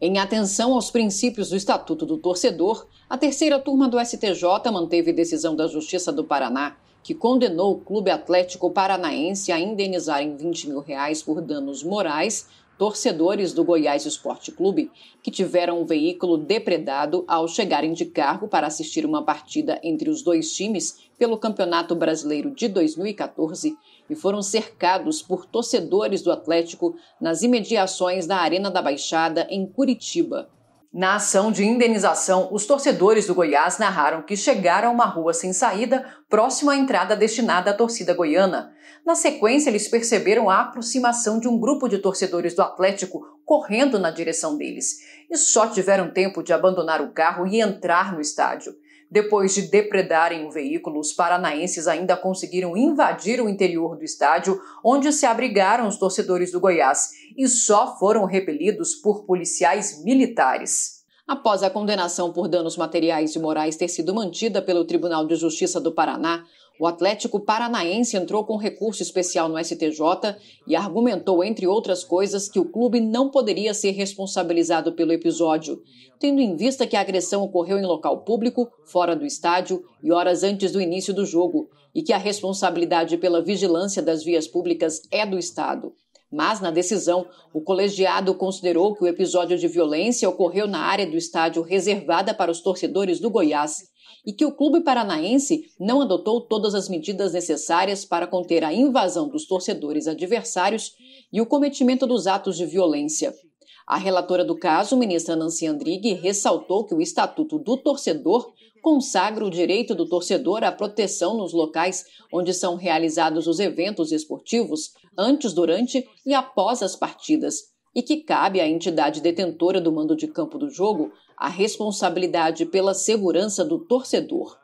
Em atenção aos princípios do Estatuto do Torcedor, a terceira turma do STJ manteve decisão da Justiça do Paraná, que condenou o Clube Atlético Paranaense a indenizar em 20 mil reais por danos morais torcedores do Goiás Esporte Clube que tiveram um veículo depredado ao chegarem de carro para assistir uma partida entre os dois times pelo Campeonato Brasileiro de 2014 e foram cercados por torcedores do Atlético nas imediações da Arena da Baixada, em Curitiba. Na ação de indenização, os torcedores do Goiás narraram que chegaram a uma rua sem saída, próxima à entrada destinada à torcida goiana. Na sequência, eles perceberam a aproximação de um grupo de torcedores do Atlético correndo na direção deles e só tiveram tempo de abandonar o carro e entrar no estádio. Depois de depredarem o veículo, os paranaenses ainda conseguiram invadir o interior do estádio, onde se abrigaram os torcedores do Goiás e só foram repelidos por policiais militares. Após a condenação por danos materiais e morais ter sido mantida pelo Tribunal de Justiça do Paraná, o Atlético Paranaense entrou com recurso especial no STJ e argumentou, entre outras coisas, que o clube não poderia ser responsabilizado pelo episódio, tendo em vista que a agressão ocorreu em local público, fora do estádio e horas antes do início do jogo, e que a responsabilidade pela vigilância das vias públicas é do Estado. Mas, na decisão, o colegiado considerou que o episódio de violência ocorreu na área do estádio reservada para os torcedores do Goiás e que o clube paranaense não adotou todas as medidas necessárias para conter a invasão dos torcedores adversários e o cometimento dos atos de violência. A relatora do caso, ministra Nancy Andrighi, ressaltou que o Estatuto do Torcedor consagra o direito do torcedor à proteção nos locais onde são realizados os eventos esportivos, antes, durante e após as partidas e que cabe à entidade detentora do mando de campo do jogo a responsabilidade pela segurança do torcedor.